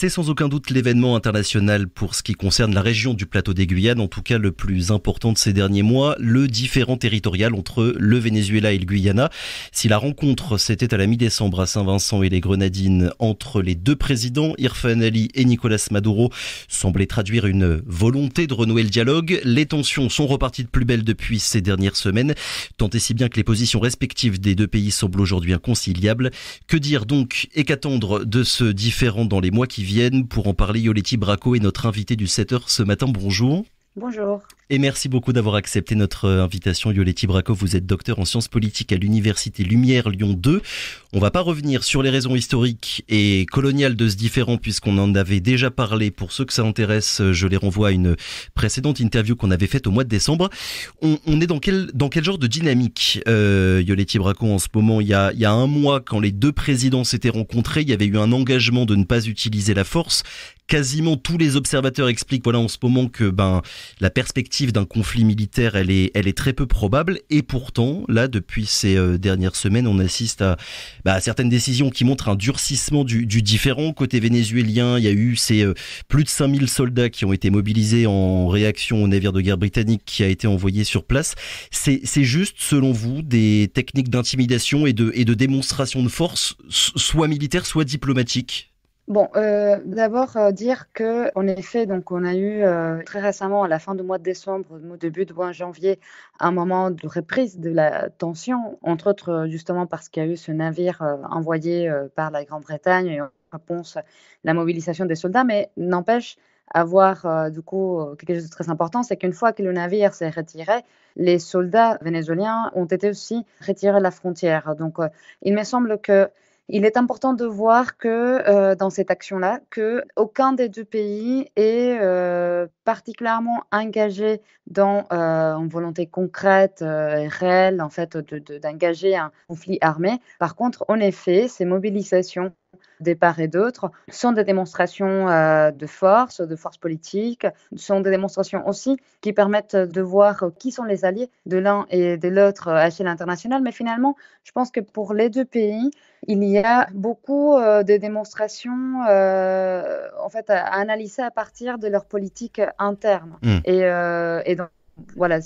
C'est sans aucun doute l'événement international pour ce qui concerne la région du plateau des Guyanes, en tout cas le plus important de ces derniers mois, le différent territorial entre le Venezuela et le Guyana. Si la rencontre s'était à la mi-décembre à Saint-Vincent et les Grenadines entre les deux présidents, Irfan Ali et Nicolas Maduro, semblait traduire une volonté de renouer le dialogue, les tensions sont reparties de plus belle depuis ces dernières semaines, tant et si bien que les positions respectives des deux pays semblent aujourd'hui inconciliables. Que dire donc et qu'attendre de ce différent dans les mois qui viennent Viennent Pour en parler, Yoletti Bracco est notre invité du 7h ce matin. Bonjour. Bonjour. Et merci beaucoup d'avoir accepté notre euh, invitation, Yoletti Braco. Vous êtes docteur en sciences politiques à l'Université Lumière Lyon 2. On va pas revenir sur les raisons historiques et coloniales de ce différent puisqu'on en avait déjà parlé. Pour ceux que ça intéresse, euh, je les renvoie à une précédente interview qu'on avait faite au mois de décembre. On, est dans quel, dans quel genre de dynamique, euh, Yoletti en ce moment il y, il y a un mois, quand les deux présidents s'étaient rencontrés, il y avait eu un engagement de ne pas utiliser la force quasiment tous les observateurs expliquent voilà en ce moment que ben la perspective d'un conflit militaire elle est elle est très peu probable et pourtant là depuis ces euh, dernières semaines on assiste bah, à, certaines décisions qui montrent un durcissement du, du différent côté vénézuélien il y a eu ces euh, plus de 5000 soldats qui ont été mobilisés en réaction au navire de guerre britannique qui a été envoyé sur place c'est c'est juste selon vous des techniques d'intimidation et de et de démonstration de force soit militaire soit diplomatique Bon, euh, d'abord euh, dire que, en effet, donc on a eu euh, très récemment, à la fin du mois de décembre, au début du mois de janvier, un moment de reprise de la tension, entre autres justement parce qu'il y a eu ce navire envoyé par la Grande-Bretagne et en réponse la mobilisation des soldats, mais n'empêche avoir du coup quelque chose de très important, c'est qu'une fois que le navire s'est retiré, les soldats vénézuéliens ont été aussi retirés de la frontière. Donc, il me semble que il est important de voir que euh, dans cette action-là, que aucun des deux pays est euh, particulièrement engagé dans euh, une volonté concrète et réelle en fait d'engager un conflit armé. Par contre, en effet, ces mobilisations des parts et d'autres, sont des démonstrations euh, de force, de force politique, sont des démonstrations aussi qui permettent de voir qui sont les alliés de l'un et de l'autre à l'échelle internationale. Mais finalement, je pense que pour les deux pays, il y a beaucoup euh, de démonstrations euh, en fait, à, analyser à partir de leur politique interne. Hmm. et donc, voilà,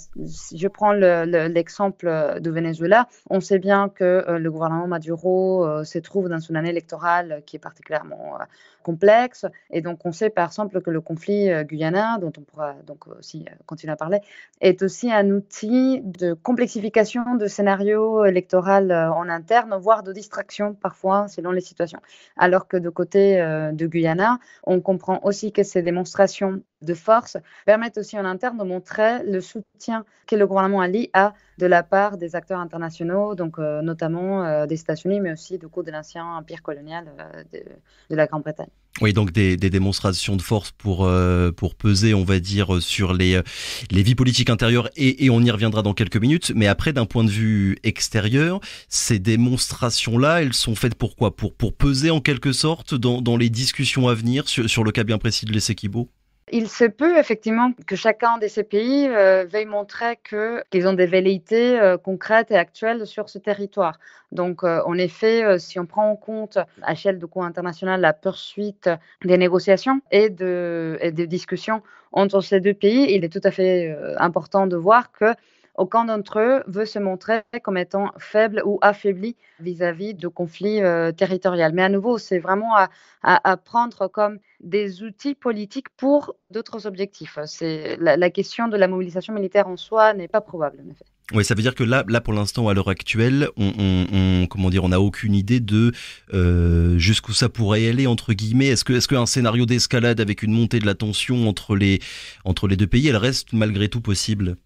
je prends l'exemple euh, de Venezuela, on sait bien que euh, le gouvernement Maduro euh, se trouve dans une année électorale qui est particulièrement complexe. Et donc, on sait par exemple que le conflit Guyana, dont on pourra donc aussi continuer à parler, est aussi un outil de complexification de scénarios électoraux en interne, voire de distraction parfois selon les situations. Alors que de côté de Guyana, on comprend aussi que ces démonstrations de force permettent aussi en interne de montrer le soutien que le gouvernement Ali a de la part des acteurs internationaux, donc euh, notamment euh, des États-Unis, mais aussi du coup de l'ancien empire colonial euh, de, la Grande-Bretagne. Oui, donc des, démonstrations de force pour pour peser, on va dire, sur les les vies politiques intérieures et, on y reviendra dans quelques minutes. Mais après, d'un point de vue extérieur, ces démonstrations-là, elles sont faites pour quoi Pour pour peser en quelque sorte dans, les discussions à venir sur, le cas bien précis de l'essai il se peut effectivement que chacun de ces pays euh, veuille montrer qu'ils ont des velléités euh, concrètes et actuelles sur ce territoire. Donc, euh, en effet, si on prend en compte à échelle du coût international la poursuite des négociations et, et des discussions entre ces deux pays, il est tout à fait important de voir que aucun d'entre eux veut se montrer comme étant faible ou affaibli vis-à-vis de conflits euh, territoriaux. Mais à nouveau, c'est vraiment à, prendre comme des outils politiques pour d'autres objectifs. C'est la, question de la mobilisation militaire en soi n'est pas probable, en effet. Oui, ça veut dire que là, là pour l'instant, à l'heure actuelle, on, comment dire, on n'a aucune idée de euh, jusqu'où ça pourrait aller entre guillemets. Est-ce que, est-ce qu'un scénario d'escalade avec une montée de la tension entre les entre les deux pays, elle reste malgré tout possible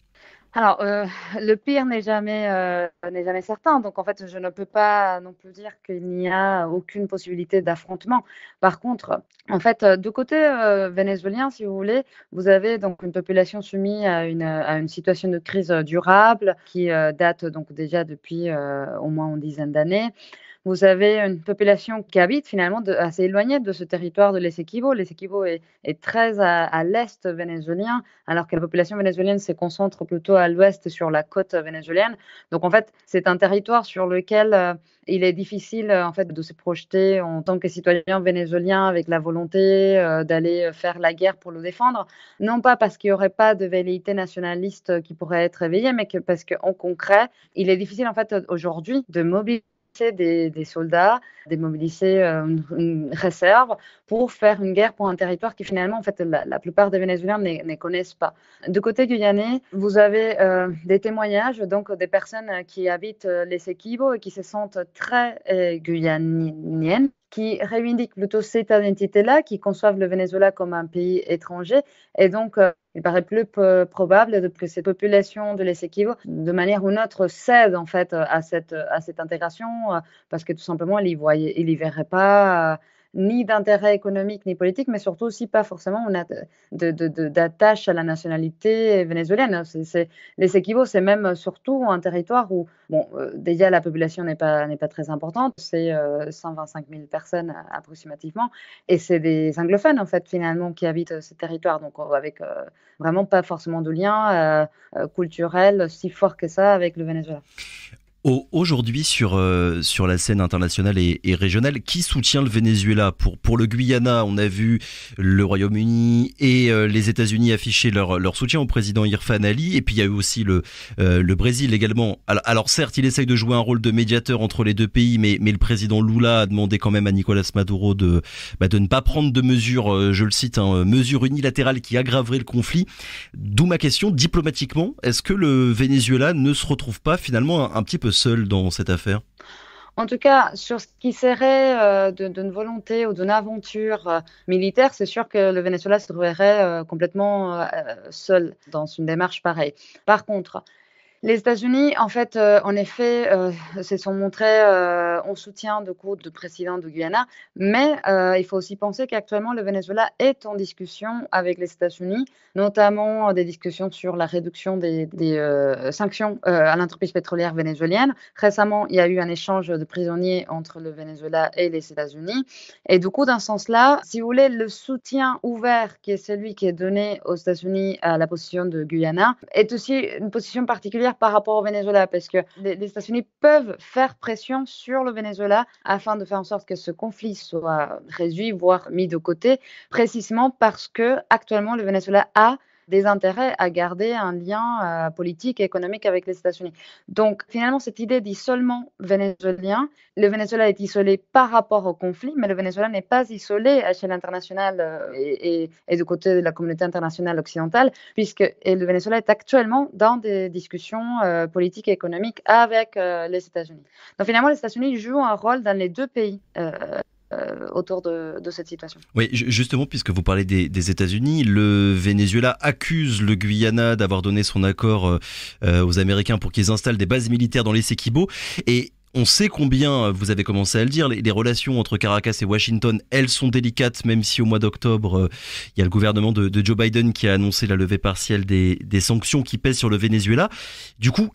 alors, euh, le pire n'est jamais, euh, jamais certain. Donc, en fait, je ne peux pas non plus dire qu'il n'y a aucune possibilité d'affrontement. Par contre, en fait, euh, du côté vénézuélien, si vous voulez, vous avez donc une population soumise à une situation de crise durable qui date donc déjà depuis au moins une dizaine d'années vous avez une population qui habite finalement assez éloignée de ce territoire de l'Essequibo. L'Essequibo est, est très à, l'est vénézuélien, alors que la population vénézuélienne se concentre plutôt à l'ouest sur la côte vénézuélienne. Donc en fait, c'est un territoire sur lequel euh, il est difficile euh, en fait de se projeter en tant que citoyen vénézuélien avec la volonté euh, d'aller faire la guerre pour le défendre. Non pas parce qu'il n'y aurait pas de velléité nationaliste qui pourrait être éveillée, mais parce qu'en concret, il est difficile en fait aujourd'hui de mobiliser des, soldats, des mobilisés euh, une, réserve pour faire une guerre pour un territoire qui finalement, en fait, la, plupart des Vénézuéliens ne, connaissent pas. Du côté guyanais, vous avez euh, des témoignages donc des personnes qui habitent euh, les Sekibo et qui se sentent très guyaniennes qui revendiquent plutôt cette identité-là, qui conçoivent le Venezuela comme un pays étranger. Et donc, euh, il paraît plus probable que cette population de l'Essequibo, de manière ou autre, cède en fait à cette, à cette intégration, euh, parce que tout simplement, ils ne il verraient pas euh, ni d'intérêt économique ni politique, mais surtout aussi pas forcément d'attache à la nationalité vénézuélienne. C'est, les Equibos, c'est même surtout un territoire où, bon, euh, déjà la population n'est pas, pas très importante, c'est 125 euh, 000 personnes approximativement, et c'est des anglophones en fait finalement qui habitent ce territoire, donc avec euh, vraiment pas forcément de lien culturel si fort que ça avec le Venezuela. Aujourd'hui, sur, euh, sur la scène internationale et, régionale, qui soutient le Venezuela pour, pour le Guyana, on a vu le Royaume-Uni et euh, les États-Unis afficher leur, leur soutien au président Irfan Ali. Et puis il y a eu aussi le, euh, le Brésil également. Alors, certes, il essaye de jouer un rôle de médiateur entre les deux pays, mais, mais le président Lula a demandé quand même à Nicolas Maduro de, bah, de ne pas prendre de mesures, je le cite, un hein, mesures unilatérales qui aggraveraient le conflit. D'où ma question, diplomatiquement, est-ce que le Venezuela ne se retrouve pas finalement un petit peu seul dans cette affaire en tout cas, sur ce qui serait euh, d'une volonté ou d'une aventure euh, militaire, c'est sûr que le Venezuela se trouverait euh, complètement seul dans une démarche pareille. Par contre, les États-Unis, en fait, euh, en effet, euh, se sont montrés euh, en soutien de cours de président de Guyana, mais il faut aussi penser qu'actuellement, le Venezuela est en discussion avec les États-Unis, notamment des discussions sur la réduction des, sanctions à l'entreprise pétrolière vénézuélienne. Récemment, il y a eu un échange de prisonniers entre le Venezuela et les États-Unis. Et du coup, d'un sens-là, si vous voulez, le soutien ouvert qui est celui qui est donné aux États-Unis à la position de Guyana est aussi une position particulière par rapport au Venezuela, parce que les, États-Unis peuvent faire pression sur le Venezuela afin de faire en sorte que ce conflit soit réduit, voire mis de côté, précisément parce que actuellement le Venezuela a des intérêts à garder un lien euh, politique et économique avec les États-Unis. Donc finalement, cette idée d'isolement vénézuélien, le Venezuela est isolé par rapport au conflit, mais le Venezuela n'est pas isolé à l'échelle internationale euh, et, du côté de la communauté internationale occidentale, puisque le Venezuela est actuellement dans des discussions euh, politiques et économiques avec les États-Unis. Donc finalement, les États-Unis jouent un rôle dans les deux pays, euh, autour de, cette situation. Oui, justement, puisque vous parlez des, États-Unis, le Venezuela accuse le Guyana d'avoir donné son accord euh, euh, aux Américains pour qu'ils installent des bases militaires dans les Sequibo. Et on sait combien, vous avez commencé à le dire, les, relations entre Caracas et Washington, elles sont délicates, même si au mois d'octobre, il y a le gouvernement de, Joe Biden qui a annoncé la levée partielle des, sanctions qui pèsent sur le Venezuela. Du coup,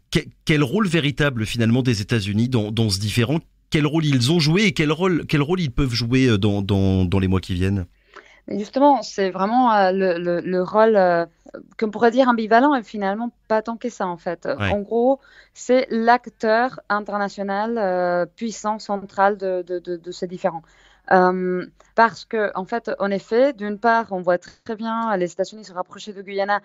quel rôle véritable finalement des États-Unis dans, dans ce différent quel rôle ils ont joué et quel rôle, quel rôle ils peuvent jouer euh, dans, dans, les mois qui viennent Justement, c'est vraiment euh, le, rôle, comme euh, qu'on pourrait dire ambivalent, et finalement pas tant que ça en fait. En gros, c'est l'acteur international puissant, central de, ces différents. parce que, en fait, en effet, d'une part, on voit très bien les États-Unis se rapprocher de Guyana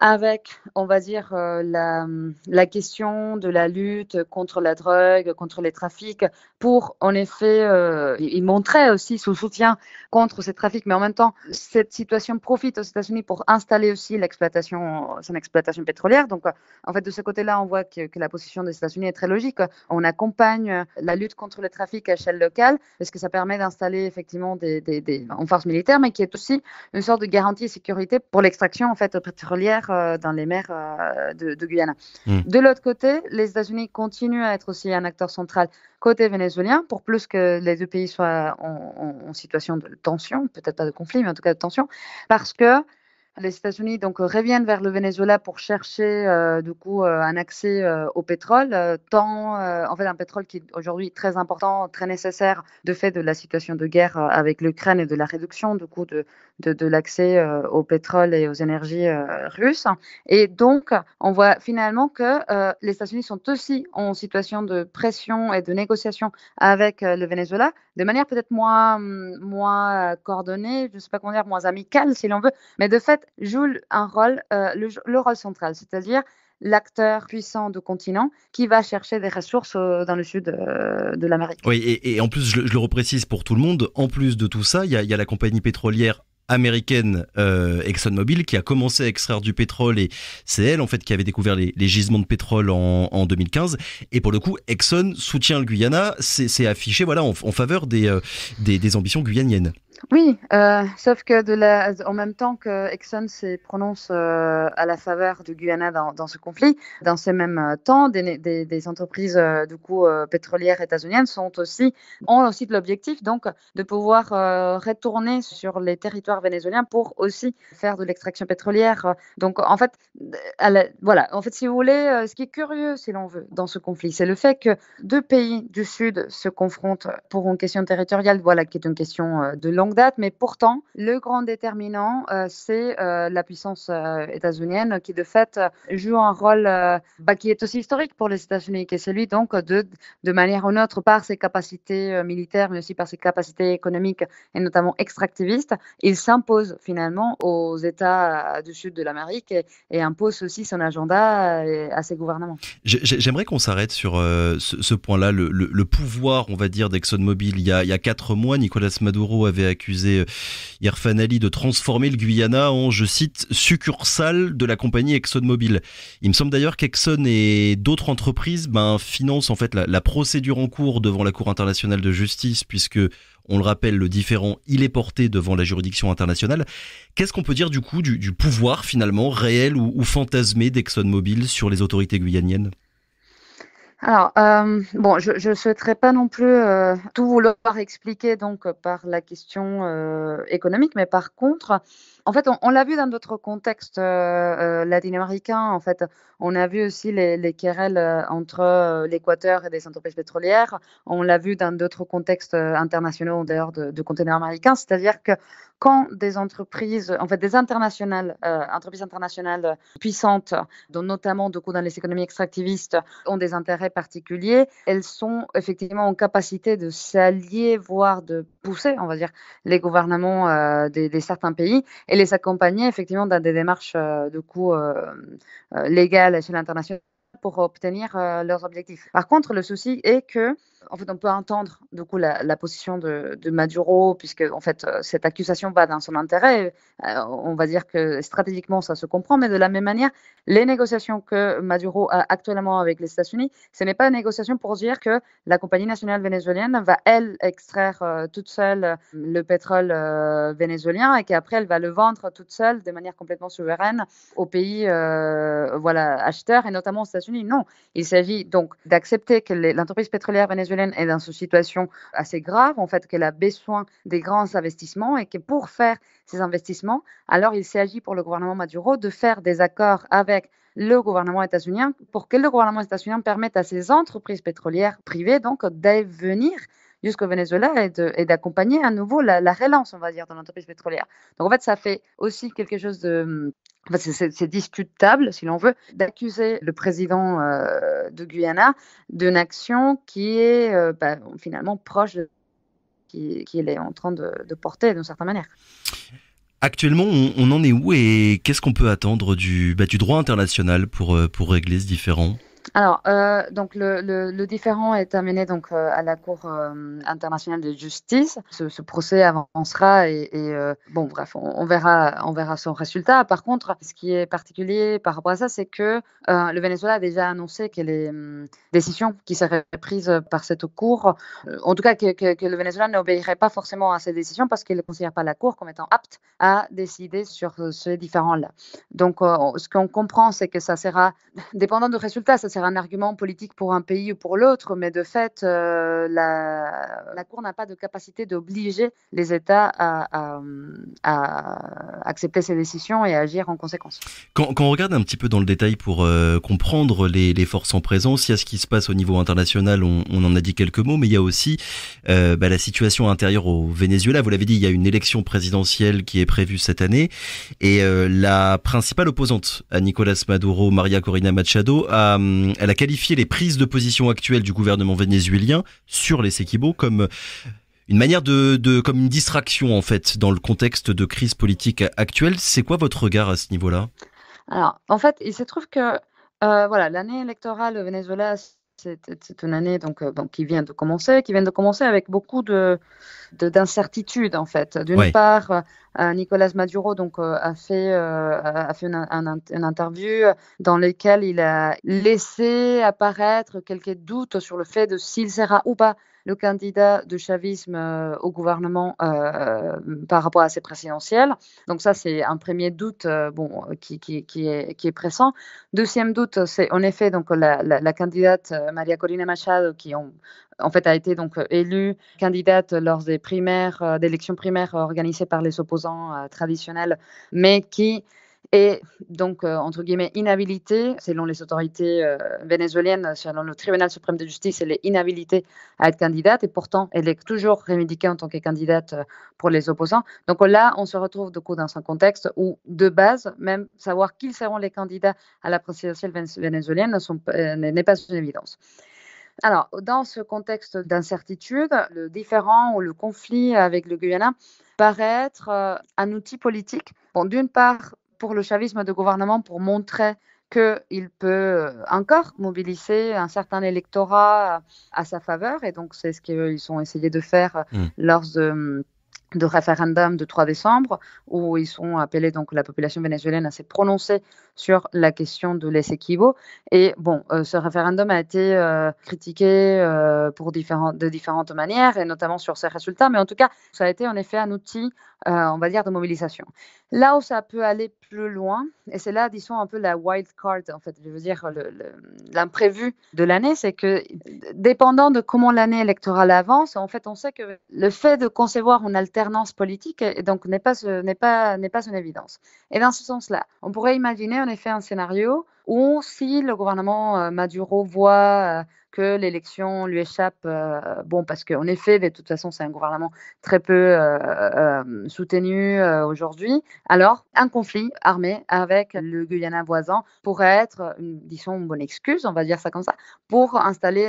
avec, on va dire, euh, la, question de la lutte contre la drogue, contre les trafics, pour en effet, euh, il montrait aussi son soutien contre ces trafics, mais en même temps, cette situation profite aux États-Unis pour installer aussi l'exploitation, son exploitation pétrolière. Donc, en fait, de ce côté-là, on voit que, la position des États-Unis est très logique. On accompagne la lutte contre les trafics à échelle locale, parce que ça permet d'installer effectivement des, des, forces militaires, mais qui est aussi une sorte de garantie de sécurité pour l'extraction en fait pétrolière euh, dans les mers euh, de, Guyana. Hmm. De l'autre côté, les États-Unis continuent à être aussi un acteur central côté vénézuélien, pour plus que les deux pays soient en situation de tension, peut-être pas de conflit, mais en tout cas de tension, parce que les États-Unis donc euh, reviennent vers le Venezuela pour chercher euh, du coup euh, un accès au pétrole, tant en fait un pétrole qui est aujourd'hui très important, très nécessaire de fait de la situation de guerre avec l'Ukraine et de la réduction du coup de, de, de l'accès au pétrole et aux énergies russes. Et donc on voit finalement que les États-Unis sont aussi en situation de pression et de négociation avec le Venezuela de manière peut-être moins moins coordonnée, je ne sais pas comment dire, moins amicale si l'on veut, mais de fait joue un rôle, euh, le, rôle central, c'est-à-dire l'acteur puissant du continent qui va chercher des ressources euh, dans le sud euh, de l'Amérique. Oui, et, en plus, je, le reprécise pour tout le monde, en plus de tout ça, il y a, la compagnie pétrolière américaine ExxonMobil qui a commencé à extraire du pétrole et c'est elle en fait qui avait découvert les, gisements de pétrole en, 2015 et pour le coup Exxon soutient le Guyana c'est affiché voilà en, faveur des, des ambitions guyaniennes oui, euh, sauf que de la, en même temps que Exxon se prononce euh, à la faveur du Guyana dans, ce conflit, dans ces mêmes euh, temps, des, entreprises du coup pétrolières états-uniennes sont aussi ont aussi l'objectif donc de pouvoir retourner sur les territoires vénézuéliens pour aussi faire de l'extraction pétrolière. Donc en fait, voilà, en fait, si vous voulez, ce qui est curieux, si l'on veut, dans ce conflit, c'est le fait que deux pays du Sud se confrontent pour une question territoriale, voilà, qui est une question de langue date, mais pourtant, le grand déterminant, euh, c'est euh, la puissance euh, états-unienne qui, de fait, joue un rôle bah, qui est aussi historique pour les États-Unis, qui est celui, donc, de, manière ou autre, par ses capacités militaires, mais aussi par ses capacités économiques et notamment extractivistes, il s'impose finalement aux États du sud de l'Amérique et, impose aussi son agenda à ses gouvernements. J'aimerais qu'on s'arrête sur ce, point-là, le, pouvoir, on va dire, d'ExxonMobil. Il il y a quatre mois, Nicolas Maduro avait accusé euh, Irfan Ali de transformer le Guyana en, je cite, succursale de la compagnie ExxonMobil. Il me semble d'ailleurs qu'Exxon et d'autres entreprises ben, financent en fait la, procédure en cours devant la Cour internationale de justice, puisque on le rappelle, le différent, il est porté devant la juridiction internationale. Qu'est-ce qu'on peut dire du coup du, pouvoir finalement réel ou, ou fantasmé d'ExxonMobil sur les autorités guyaniennes alors, euh, bon, je ne souhaiterais pas non plus euh, tout vouloir expliquer donc euh, par la question euh, économique, mais par contre, en fait, on, l'a vu dans d'autres contextes euh, euh, latino-américains. En fait, on a vu aussi les, querelles euh, entre l'Équateur et des entreprises pétrolières. On l'a vu dans d'autres contextes internationaux en dehors de, de conteneurs américains. C'est-à-dire que quand des entreprises, en fait, des internationales, entreprises internationales puissantes, dont notamment du coup dans les économies extractivistes, ont des intérêts particuliers, elles sont effectivement en capacité de s'allier, voire de pousser, on va dire, les gouvernements euh, des, certains pays. Et les accompagner effectivement dans des démarches euh, de coûts euh, euh, légales à l'international pour obtenir leurs objectifs. Par contre, le souci est que en fait, on peut entendre du coup la, position de, Maduro, puisque en fait euh, cette accusation va dans son intérêt. Euh, on va dire que stratégiquement ça se comprend, mais de la même manière, les négociations que Maduro a actuellement avec les États-Unis, ce n'est pas une négociation pour dire que la compagnie nationale vénézuélienne va elle extraire euh, toute seule le pétrole vénézuélien et qu'après elle va le vendre toute seule de manière complètement souveraine aux pays voilà acheteurs et notamment aux États-Unis. Non, il s'agit donc d'accepter que l'entreprise pétrolière vénézuélienne est dans une situation assez grave, en fait, qu'elle a besoin des grands investissements et que pour faire ces investissements, alors il s'agit pour le gouvernement Maduro de faire des accords avec le gouvernement états-unien pour que le gouvernement états-unien permette à ces entreprises pétrolières privées donc venir jusqu'au Venezuela et, d'accompagner à nouveau la, relance, on va dire, de l'entreprise pétrolière. Donc en fait, ça fait aussi quelque chose de c'est discutable, si l'on veut, d'accuser le président euh, de Guyana d'une action qui est euh, bah, finalement proche de qu'il est en train de, porter d'une certaine manière. Actuellement, on, en est où et qu'est-ce qu'on peut attendre du, bah, droit international pour, euh, pour régler ce différent alors, euh, donc le, le, est amené donc euh, à la Cour euh, internationale de justice. Ce, procès avancera et, et bon, bref, on, verra, on verra son résultat. Par contre, ce qui est particulier par rapport à ça, c'est que le Venezuela a déjà annoncé que les hum, décisions qui seraient prises par cette Cour, en tout cas que, le Venezuela n'obéirait pas forcément à ces décisions parce qu'il ne considère pas la Cour comme étant apte à décider sur ces différent là Donc, ce qu'on comprend, c'est que ça sera dépendant du résultat, ça sera un argument politique pour un pays ou pour l'autre, mais de fait, euh, la, la, Cour n'a pas de capacité d'obliger les États à, accepter ces décisions et à agir en conséquence. Quand, on regarde un petit peu dans le détail pour euh, comprendre les, forces en présence, il y a ce qui se passe au niveau international, on, en a dit quelques mots, mais il y a aussi euh, bah, la situation intérieure au Venezuela. Vous l'avez dit, il y a une élection présidentielle qui est prévue cette année, et la principale opposante à Nicolas Maduro, Maria Corina Machado, a hum, elle a qualifié les prises de position actuelles du gouvernement vénézuélien sur les séquibos comme euh, une manière de, comme une distraction en fait dans le contexte de crise politique actuelle. C'est quoi votre regard à ce niveau-là Alors, en fait, il se trouve que euh, voilà, l'année électorale au Venezuela c'est, une année euh, donc, qui vient de commencer, qui vient de commencer avec beaucoup de, d'incertitudes en fait. D'une part, euh, euh, Nicolas Maduro donc a fait fait une, une, interview dans laquelle il a laissé apparaître quelques doutes sur le fait de s'il sera ou pas le candidat de chavisme euh, au gouvernement euh, par rapport à ses présidentielles. Donc ça, c'est un premier doute euh, bon, qui, qui, est, qui est pressant. Deuxième doute, c'est en effet donc, la, candidate Maria Corina Machado qui ont, en fait, a été donc élue candidate lors des primaires, primaires organisées par les opposants traditionnels, mais qui et donc, euh, entre guillemets, inhabilité, selon les autorités euh, vénézuéliennes, selon le tribunal suprême de justice, elle est inhabilité à être candidate et pourtant, elle est toujours revendiquée en tant que candidate euh, pour les opposants. Donc là, on se retrouve de coup dans un contexte où, de base, même savoir qui seront les candidats à la présidentielle vénézuélienne n'est pas une évidence. Alors, dans ce contexte d'incertitude, le différent ou le conflit avec le Guyana paraît être un outil politique. Bon, d'une part, pour le chavisme de gouvernement pour montrer qu'il peut euh, encore mobiliser un certain électorat à sa faveur. Et donc, c'est ce qu'ils ont essayé de faire euh, hmm. lors de référendum de 3 décembre, où ils ont appelé donc la population vénézuélienne à se prononcer sur la question de laissez-qui-vaut. Et bon, euh, ce référendum a été euh, critiqué euh, pour différentes de différentes manières, et notamment sur ses résultats, mais en tout cas, ça a été en effet un outil, on va dire, de mobilisation. Là où ça peut aller plus loin, et c'est là, disons, un peu la wild card, en fait, je veux dire, l'imprévu de l'année, c'est que dépendant de comment l'année électorale avance, en fait, on sait que le fait de concevoir une alternance politique, donc, n'est pas, n'est pas, n'est pas une évidence. Et dans ce sens-là, on pourrait imaginer en effet un scénario où si le gouvernement euh, Maduro voit euh, que l'élection lui échappe, euh, bon, parce qu'en effet, de toute façon, c'est un gouvernement très peu soutenu aujourd'hui, alors un conflit armé avec le Guyana voisin pourrait être, disons, une bonne excuse, on va dire ça comme ça, pour installer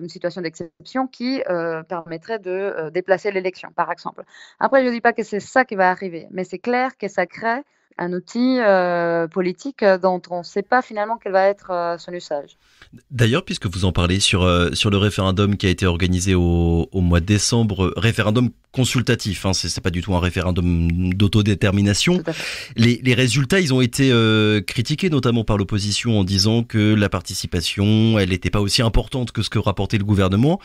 une situation d'exception qui permettrait de déplacer l'élection, par exemple. Après, je ne dis pas que c'est ça qui va arriver, mais c'est clair que ça crée un outil euh, politique dont on ne sait pas finalement quel va être euh, son usage. D'ailleurs, puisque vous en parlez sur, euh, sur le référendum qui a été organisé au, au mois de décembre, référendum consultatif, hein, c'est pas du tout un référendum d'autodétermination. Les, les, résultats, ils ont été critiqués notamment par l'opposition en disant que la participation, elle n'était pas aussi importante que ce que rapportait le gouvernement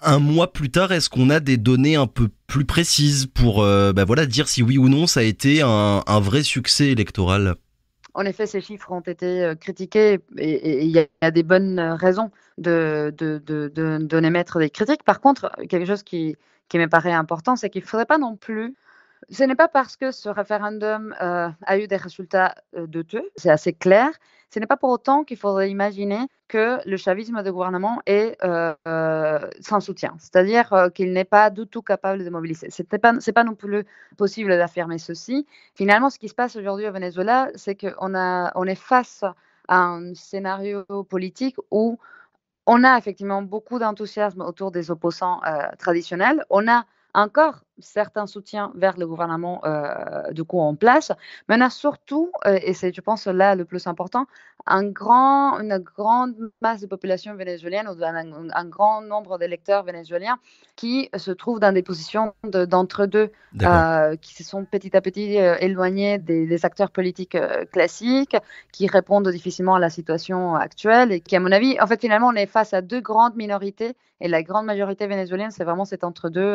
un mois plus tard, est-ce qu'on a des données un peu plus précises pour euh, bah voilà, dire si oui ou non ça a été un, vrai succès électoral en effet, ces chiffres ont été euh, critiqués et il y a des bonnes raisons de, de, des critiques. Par contre, quelque chose qui, me paraît important, c'est qu'il ne faudrait pas non plus. Ce n'est pas parce que ce référendum euh, a eu des résultats douteux, c'est assez clair, ce n'est pas pour autant qu'il faudrait imaginer que le chavisme de gouvernement est euh, euh, sans soutien, c'est-à-dire euh, qu'il n'est pas du tout capable de mobiliser. Ce n'est pas, pas, non plus possible d'affirmer ceci. Finalement, ce qui se passe aujourd'hui au Venezuela, c'est qu'on on est face à un scénario politique où on a effectivement beaucoup d'enthousiasme autour des opposants traditionnels. On a encore certains soutiens vers le gouvernement euh, coup en place, mais on a surtout, euh, et c'est je pense là le plus important, un grand, une grande masse de population vénézuélienne, ou un, grand nombre d'électeurs vénézuéliens qui se trouvent dans des positions d'entre-deux, euh, qui se sont petit à petit euh, éloignés des, acteurs politiques classiques, qui répondent difficilement à la situation actuelle et qui, à mon avis, en fait finalement, on est face à deux grandes minorités et la grande majorité vénézuélienne, c'est vraiment cet entre-deux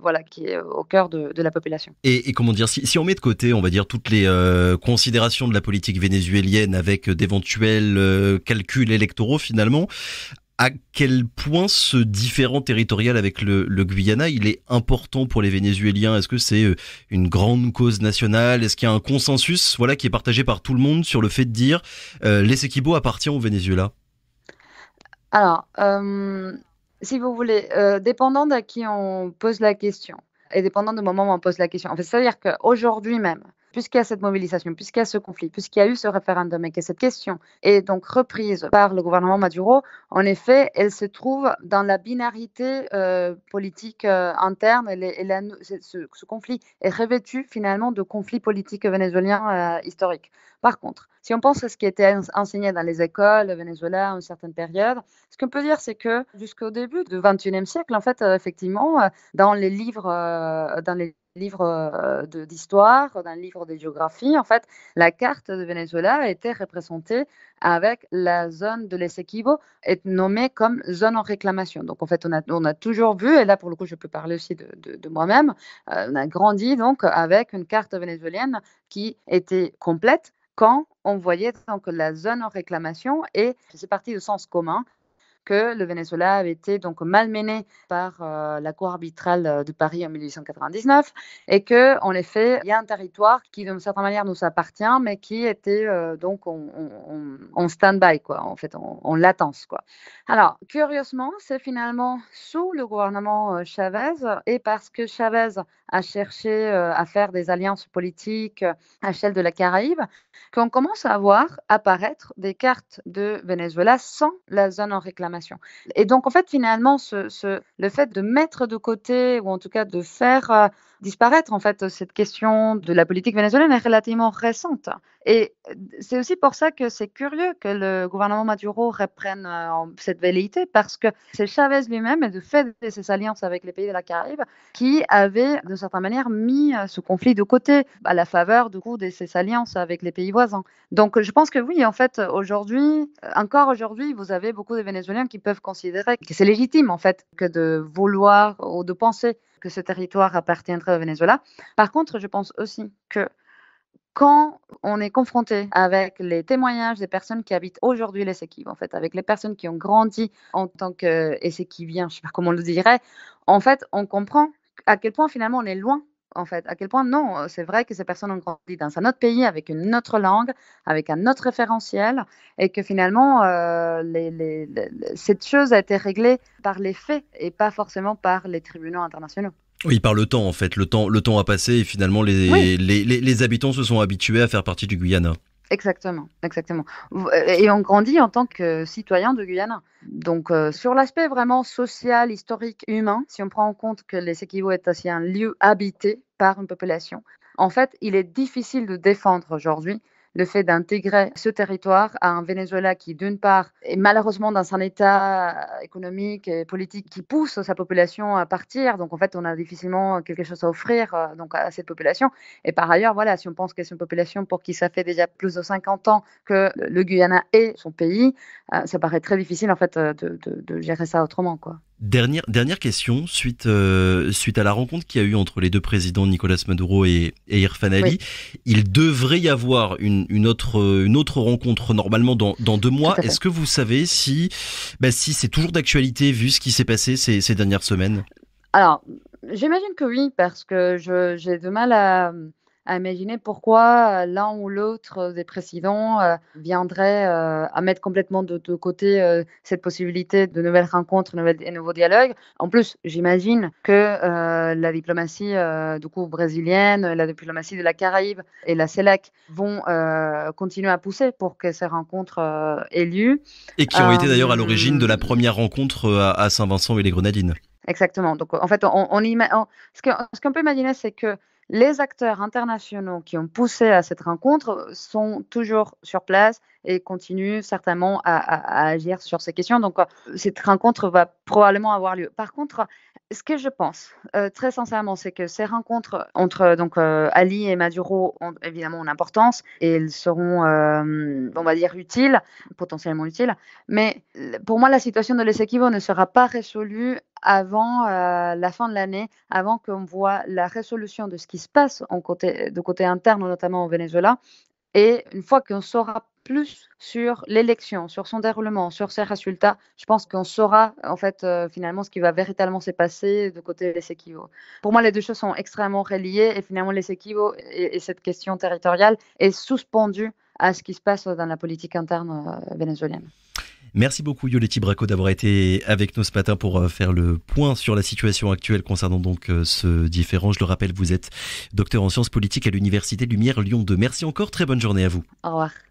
voilà, qui est euh, au cœur de, la population. Et, comment dire, si, on met de côté, on va dire, toutes les euh, considérations de la politique vénézuélienne avec euh, d'éventuels calculs électoraux finalement, à quel point ce différent territorial avec le, Guyana, il est important pour les Vénézuéliens Est-ce que c'est une grande cause nationale Est-ce qu'il y a un consensus voilà, qui est partagé par tout le monde sur le fait de dire les l'Essequibo appartient au Venezuela Alors, si vous voulez, euh, dépendant de qui on pose la question et dépendant du moment où on pose la question. En fait, c'est-à-dire qu'aujourd'hui même, puisqu'il y a cette mobilisation, puisqu'il y a ce conflit, puisqu'il y a eu ce référendum et que cette question est donc reprise par le gouvernement Maduro, en effet, elle se trouve dans la binarité euh, politique euh, interne et, ce, conflit est revêtu finalement de conflits politiques vénézuéliens euh, historiques. Par contre, si on pense à ce qui était enseigné dans les écoles vénézuéliennes à une certaine période, ce qu'on peut dire, c'est que jusqu'au début du XXIe siècle, en fait, effectivement, dans les livres, dans les livre euh, d'histoire, d'un livre de géographie, en fait, la carte de Venezuela était représentée avec la zone de l'Essequibo, est nommée comme zone en réclamation. Donc, en fait, on a, on a toujours vu, et là, pour le coup, je peux parler aussi de, moi-même, euh, on a grandi donc avec une carte vénézuélienne qui était complète quand on voyait donc la zone en réclamation et c'est parti du sens commun que le Venezuela avait été donc malmené par euh, la Cour arbitrale euh, de Paris en 1899 et que, en effet, il y a un territoire qui, d'une certaine manière, nous appartient, mais qui était euh, donc en, stand-by, quoi, en fait, en, latence, quoi. Alors, curieusement, c'est finalement sous le gouvernement Chavez et parce que Chavez a cherché à faire des alliances politiques à l'échelle de la Caraïbe qu'on commence à voir apparaître des cartes de Venezuela sans la zone en réclamation et donc, en fait, finalement, ce, le fait de mettre de côté, ou en tout cas de faire euh, disparaître. En fait, cette question de la politique vénézuélienne est relativement récente. Et euh, c'est aussi pour ça que c'est curieux que le gouvernement Maduro reprenne euh, cette velléité, parce que c'est Chavez lui-même, et de fait de ses alliances avec les pays de la Caraïbe, qui avait, de certaine manière, mis euh, ce conflit de côté à la faveur du coup, de ses alliances avec les pays voisins. Donc je pense que oui, en fait, aujourd'hui, encore aujourd'hui, vous avez beaucoup de Vénézuéliens qui peuvent considérer que c'est légitime, en fait, que de vouloir ou de penser que ce territoire appartiendrait au Venezuela. Par contre, je pense aussi que quand on est confronté avec les témoignages des personnes qui habitent aujourd'hui les en fait, avec les personnes qui ont grandi en tant que je ne sais pas comment on le dirait, en fait, on comprend à quel point finalement on est loin en fait, à quel point non, c'est vrai que ces personnes ont grandi dans un autre pays, avec une autre langue, avec un autre référentiel, et que finalement, cette chose a été réglée par les faits et pas forcément par les tribunaux internationaux. Oui, par le temps en fait, le temps, le temps a passé et finalement les habitants se sont habitués à faire partie du Guyana. Exactement, exactement. Euh, et on grandit en tant que citoyen de Guyana. Donc, euh, sur l'aspect vraiment social, historique, humain, si on prend en compte que les Sekibo est aussi un lieu habité par une population, en fait, il est difficile de défendre aujourd'hui le fait d'intégrer ce territoire à un Venezuela qui, d'une part, est malheureusement dans un état économique et politique qui pousse sa population à partir. Donc, en fait, on a difficilement quelque chose à offrir euh, donc, à cette population. Et par ailleurs, voilà, si on pense que c'est une population pour qui ça fait déjà plus de 50 ans que le Guyana est son pays, euh, ça paraît très difficile, en fait, euh, de, de gérer ça autrement, quoi. Dernière, dernière question, suite, euh, suite à la rencontre qu'il y a eu entre les deux présidents, Nicolas Maduro et, Irfan Ali, il devrait y avoir une, une, autre, une autre rencontre normalement dans, dans deux mois. Est-ce que vous savez si, bah, si c'est toujours d'actualité vu ce qui s'est passé ces, ces dernières semaines Alors, j'imagine que oui, parce que j'ai de mal à à imaginer pourquoi euh, l'un ou l'autre euh, des présidents euh, viendrait à mettre complètement de, côté cette possibilité de nouvelles rencontres nouvelles, et nouveaux dialogues. En plus, j'imagine que la diplomatie du coup, brésilienne, la diplomatie de la Caraïbe et la CELAC vont continuer à pousser pour que ces rencontres aient lieu. Et qui ont été d'ailleurs à l'origine de la première rencontre à, Saint-Vincent et les Grenadines. Exactement. Donc, en fait, on, ce qu'on peut imaginer, c'est que les acteurs internationaux qui ont poussé à cette rencontre sont toujours sur place et continue certainement à, agir sur ces questions. Donc, euh, cette rencontre va probablement avoir lieu. Par contre, ce que je pense, euh, très sincèrement, c'est que ces rencontres entre donc euh, Ali et Maduro ont évidemment une importance et elles seront, on va dire, utiles, potentiellement utiles. Mais pour moi, la situation de l'Essequibo ne sera pas résolue avant la fin de l'année, avant qu'on voit la résolution de ce qui se passe en côté, de côté interne, notamment au Venezuela. Et une fois qu'on saura plus sur l'élection, sur son déroulement, sur ses résultats, je pense qu'on saura en fait euh, finalement ce qui va véritablement se passer de côté des équivaux. Pour moi, les deux choses sont extrêmement reliées et finalement les équivaux et, cette question territoriale est suspendue à ce qui se passe dans la politique interne euh, vénézuélienne. Merci beaucoup Yoletti Braco d'avoir été avec nous ce matin pour euh, faire le point sur la situation actuelle concernant donc ce différent. Je le rappelle, vous êtes docteur en sciences politiques à l'Université Lumière Lyon 2. Merci encore, très bonne journée à vous. Au revoir.